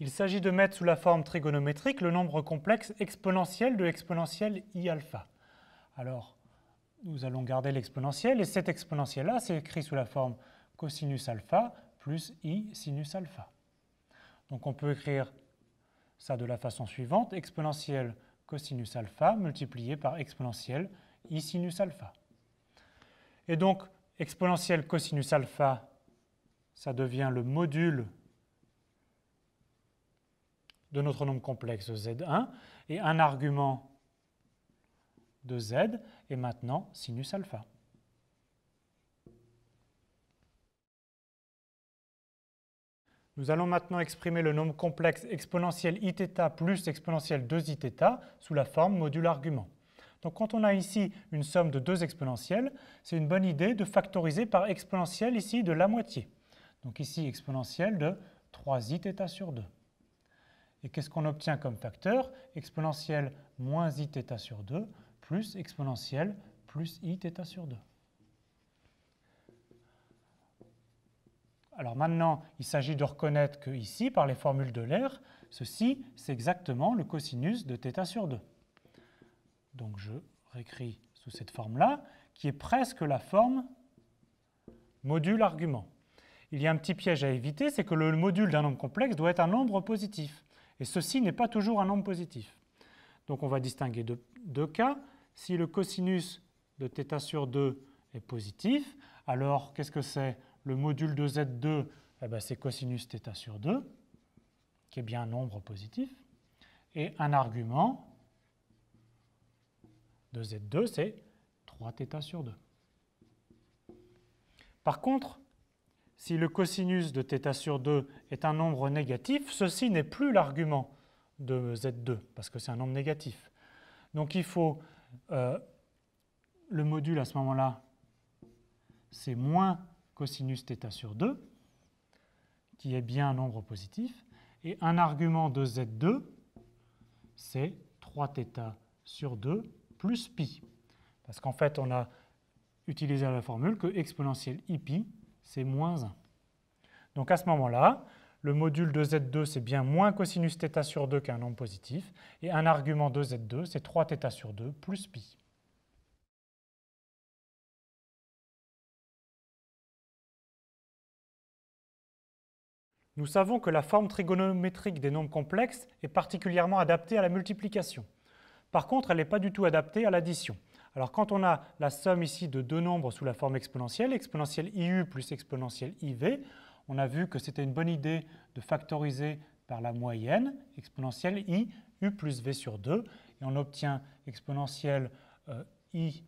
Il s'agit de mettre sous la forme trigonométrique le nombre complexe exponentiel de l'exponentielle i alpha. Alors, nous allons garder l'exponentielle et cet exponentiel-là, c'est écrit sous la forme cosinus alpha plus i sinus alpha. Donc on peut écrire ça de la façon suivante, exponentielle cosinus alpha multiplié par exponentielle i sinus alpha. Et donc, exponentielle cosinus alpha, ça devient le module de notre nombre complexe Z1 et un argument de Z et maintenant sinus alpha. Nous allons maintenant exprimer le nombre complexe exponentiel iθ plus exponentiel 2iθ sous la forme module argument. Donc quand on a ici une somme de deux exponentielles, c'est une bonne idée de factoriser par exponentielle ici de la moitié. Donc ici exponentielle de 3iθ sur 2. Et qu'est-ce qu'on obtient comme facteur Exponentielle moins iθ sur 2 plus exponentielle plus iθ sur 2. Alors maintenant, il s'agit de reconnaître que ici, par les formules de l'air, ceci, c'est exactement le cosinus de θ sur 2. Donc je réécris sous cette forme-là, qui est presque la forme module argument. Il y a un petit piège à éviter, c'est que le module d'un nombre complexe doit être un nombre positif. Et ceci n'est pas toujours un nombre positif. Donc on va distinguer deux, deux cas. Si le cosinus de θ sur 2 est positif, alors qu'est-ce que c'est Le module de z2, eh ben, c'est cosinus θ sur 2, qui est bien un nombre positif. Et un argument de z2, c'est 3θ sur 2. Par contre, si le cosinus de θ sur 2 est un nombre négatif, ceci n'est plus l'argument de Z2, parce que c'est un nombre négatif. Donc il faut, euh, le module à ce moment-là, c'est moins cosinus θ sur 2, qui est bien un nombre positif, et un argument de Z2, c'est 3θ sur 2 plus π. Parce qu'en fait, on a utilisé la formule que exponentielle iπ c'est moins 1. Donc à ce moment-là, le module de Z2, c'est bien moins cosinus theta sur 2 qu'un nombre positif, et un argument de Z2, c'est 3 θ sur 2 plus pi. Nous savons que la forme trigonométrique des nombres complexes est particulièrement adaptée à la multiplication. Par contre, elle n'est pas du tout adaptée à l'addition. Alors quand on a la somme ici de deux nombres sous la forme exponentielle, exponentielle IU plus exponentielle IV, on a vu que c'était une bonne idée de factoriser par la moyenne, exponentielle I, U plus V sur 2, et on obtient exponentielle euh, I,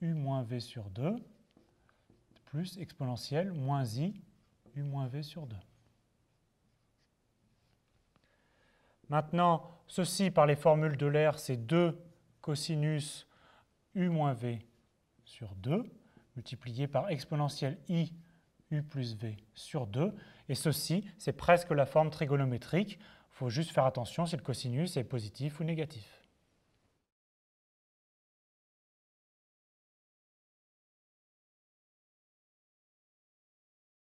U moins V sur 2, plus exponentielle moins I, U moins V sur 2. Maintenant, ceci par les formules de l'air, c'est 2 cosinus u moins v sur 2, multiplié par exponentielle i u plus v sur 2. Et ceci, c'est presque la forme trigonométrique. Il faut juste faire attention si le cosinus est positif ou négatif.